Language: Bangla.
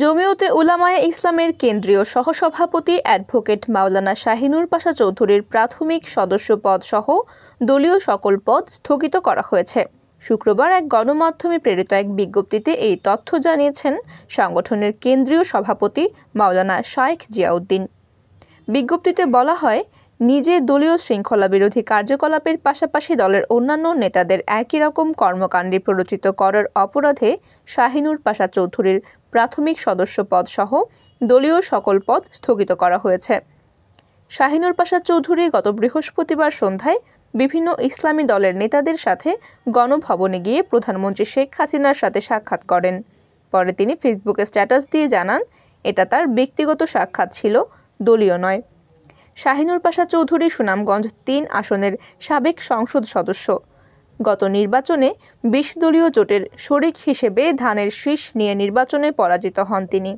জমিয়তে উলামায়ে ইসলামের কেন্দ্রীয় সহসভাপতি অ্যাডভোকেট মাওলানা শাহিনুর পাশা চৌধুরীর প্রাথমিক সদস্য পদ সহ দলীয় সকল পদ স্থগিত করা হয়েছে শুক্রবার এক গণমাধ্যমে প্রেরিত এক বিজ্ঞপ্তিতে এই তথ্য জানিয়েছেন সংগঠনের কেন্দ্রীয় সভাপতি মাওলানা শায়েখ জিয়াউদ্দিন বিজ্ঞপ্তিতে বলা হয় নিজে দলীয় শৃঙ্খলা বিরোধী কার্যকলাপের পাশাপাশি দলের অন্যান্য নেতাদের একই রকম কর্মকাণ্ডে প্ররোচিত করার অপরাধে শাহিনুর পাশা চৌধুরীর প্রাথমিক সদস্য পদ সহ দলীয় সকল পদ স্থগিত করা হয়েছে শাহিনুর পাশা চৌধুরী গত বৃহস্পতিবার সন্ধ্যায় বিভিন্ন ইসলামী দলের নেতাদের সাথে গণভবনে গিয়ে প্রধানমন্ত্রী শেখ হাসিনার সাথে সাক্ষাৎ করেন পরে তিনি ফেসবুকে স্ট্যাটাস দিয়ে জানান এটা তার ব্যক্তিগত সাক্ষাৎ ছিল দলীয় নয় শাহিনুর পাশা চৌধুরী সুনামগঞ্জ তিন আসনের সাবেক সংসদ সদস্য গত নির্বাচনে বিশ দলীয় জোটের শরিক হিসেবে ধানের শীষ নিয়ে নির্বাচনে পরাজিত হন তিনি